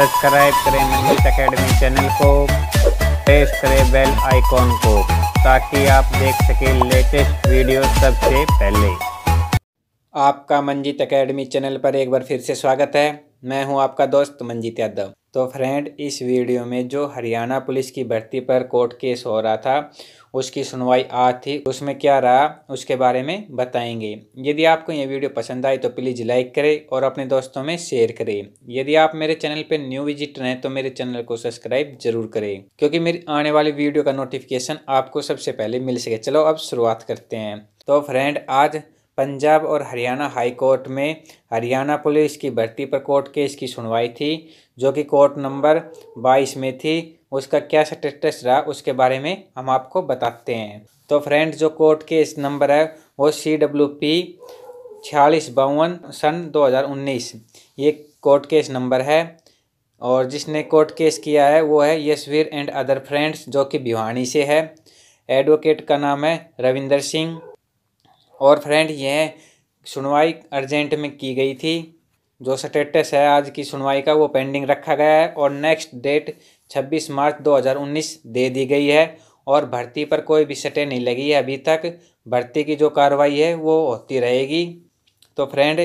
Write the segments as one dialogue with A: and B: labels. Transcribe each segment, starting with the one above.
A: subscribe करें मंगीत academy channel को प्रेस करें बेल आइकॉन को ताकि आप देख सकें लेटेस्ट वीडियो सबसे पहले
B: आपका मंजित अकेडमी चैनल पर एक बार फिर से स्वागत है मैं हूं आपका दोस्त मंजीत यादव तो फ्रेंड इस वीडियो में जो हरियाणा पुलिस की भर्ती पर कोर्ट केस हो रहा था उसकी सुनवाई आज थी उसमें क्या रहा उसके बारे में बताएंगे यदि आपको ये वीडियो पसंद आए तो प्लीज़ लाइक करें और अपने दोस्तों में शेयर करें यदि आप मेरे चैनल पर न्यू विजिटर हैं तो मेरे चैनल को सब्सक्राइब जरूर करें क्योंकि मेरी आने वाली वीडियो का नोटिफिकेशन आपको सबसे पहले मिल सके चलो अब शुरुआत करते हैं तो फ्रेंड आज पंजाब और हरियाणा हाई कोर्ट में हरियाणा पुलिस की भर्ती पर कोर्ट केस की सुनवाई थी जो कि कोर्ट नंबर बाईस में थी उसका क्या स्टेटस रहा उसके बारे में हम आपको बताते हैं तो फ्रेंड जो कोर्ट केस नंबर है वो सी डब्ल्यू पी छियालीस बावन सन 2019 ये कोर्ट केस नंबर है और जिसने कोर्ट केस किया है वो है यशवीर एंड अदर फ्रेंड्स जो कि भिवानी से है एडवोकेट का नाम है रविंदर सिंह और फ्रेंड यह सुनवाई अर्जेंट में की गई थी जो स्टेटस है आज की सुनवाई का वो पेंडिंग रखा गया है और नेक्स्ट डेट 26 मार्च 2019 दे दी गई है और भर्ती पर कोई भी सटे नहीं लगी है अभी तक भर्ती की जो कार्रवाई है वो होती रहेगी तो फ्रेंड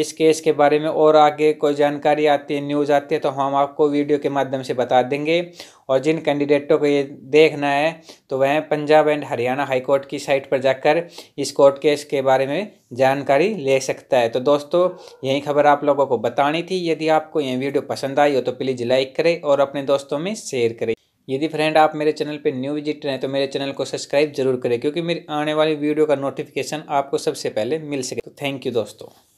B: इस केस के बारे में और आगे कोई जानकारी आती है न्यूज़ आती है तो हम आपको वीडियो के माध्यम से बता देंगे और जिन कैंडिडेटों को ये देखना है तो वह Punjab and Haryana high court की साइट पर जाकर इस कोर्ट केस के बारे में जानकारी ले सकता है तो दोस्तों यही खबर आप लोगों को बतानी थी यदि आपको यह वीडियो पसंद आई हो तो प्लीज़ लाइक करें और अपने दोस्तों में शेयर करें यदि फ्रेंड आप मेरे चैनल पर न्यू विजिट हैं तो मेरे चैनल को सब्सक्राइब जरूर करें क्योंकि मेरी आने वाली वीडियो का नोटिफिकेशन आपको सबसे पहले मिल सके तो थैंक यू दोस्तों